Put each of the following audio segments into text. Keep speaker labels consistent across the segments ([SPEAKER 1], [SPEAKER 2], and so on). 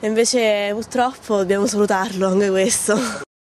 [SPEAKER 1] E invece purtroppo dobbiamo salutarlo anche questo.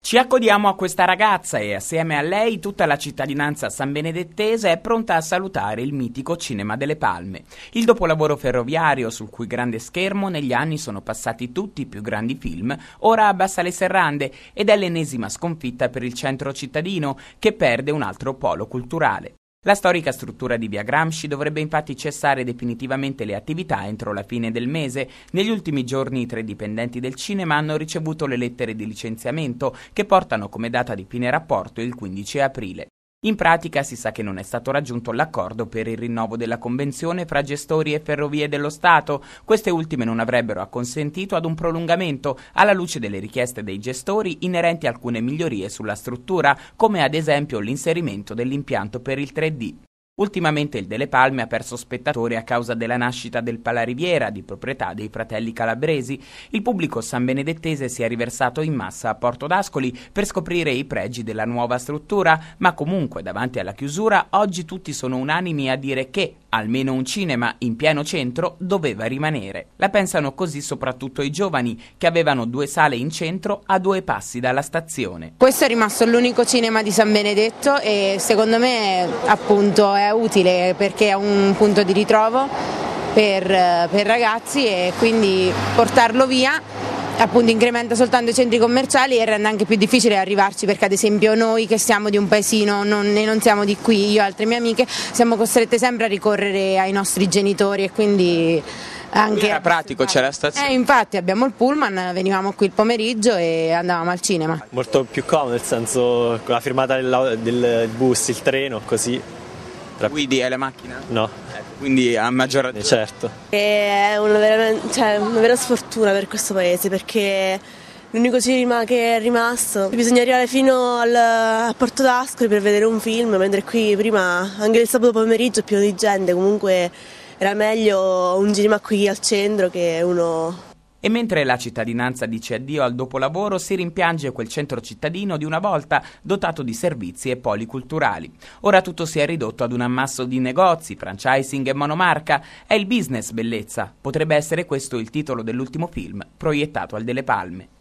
[SPEAKER 2] Ci accodiamo a questa ragazza e assieme a lei tutta la cittadinanza sanbenedettese è pronta a salutare il mitico Cinema delle Palme, il dopolavoro ferroviario sul cui grande schermo negli anni sono passati tutti i più grandi film, ora abbassa le serrande ed è l'ennesima sconfitta per il centro cittadino che perde un altro polo culturale. La storica struttura di via Gramsci dovrebbe infatti cessare definitivamente le attività entro la fine del mese. Negli ultimi giorni i tre dipendenti del cinema hanno ricevuto le lettere di licenziamento che portano come data di fine rapporto il 15 aprile. In pratica si sa che non è stato raggiunto l'accordo per il rinnovo della convenzione fra gestori e ferrovie dello Stato. Queste ultime non avrebbero acconsentito ad un prolungamento alla luce delle richieste dei gestori inerenti a alcune migliorie sulla struttura, come ad esempio l'inserimento dell'impianto per il 3D. Ultimamente il Delle Palme ha perso spettatori a causa della nascita del Palariviera, di proprietà dei fratelli calabresi. Il pubblico sanbenedettese si è riversato in massa a Porto d'Ascoli per scoprire i pregi della nuova struttura, ma comunque davanti alla chiusura oggi tutti sono unanimi a dire che Almeno un cinema in pieno centro doveva rimanere. La pensano così soprattutto i giovani che avevano due sale in centro a due passi dalla stazione.
[SPEAKER 3] Questo è rimasto l'unico cinema di San Benedetto e secondo me appunto è utile perché è un punto di ritrovo per, eh, per ragazzi e quindi portarlo via appunto incrementa soltanto i centri commerciali e rende anche più difficile arrivarci perché ad esempio noi che siamo di un paesino non, e non siamo di qui, io e altre mie amiche, siamo costrette sempre a ricorrere ai nostri genitori e quindi anche era pratico,
[SPEAKER 2] c'era la stazione. Eh,
[SPEAKER 3] infatti abbiamo il pullman, venivamo qui il pomeriggio e andavamo al cinema.
[SPEAKER 2] Molto più comodo, nel senso con la firmata del, del bus, il treno, così tra... Guidi è la macchina? No. Ecco, quindi a maggior ragione. Eh, certo.
[SPEAKER 1] È una vera, cioè, una vera sfortuna per questo paese perché l'unico cinema che è rimasto. Bisogna arrivare fino al, a Porto d'Ascoli per vedere un film, mentre qui prima, anche il sabato pomeriggio, è pieno di gente. Comunque era meglio un cinema qui al centro che uno
[SPEAKER 2] e mentre la cittadinanza dice addio al dopolavoro, si rimpiange quel centro cittadino di una volta dotato di servizi e poli culturali. Ora tutto si è ridotto ad un ammasso di negozi, franchising e monomarca. È il business bellezza. Potrebbe essere questo il titolo dell'ultimo film proiettato al Delle Palme.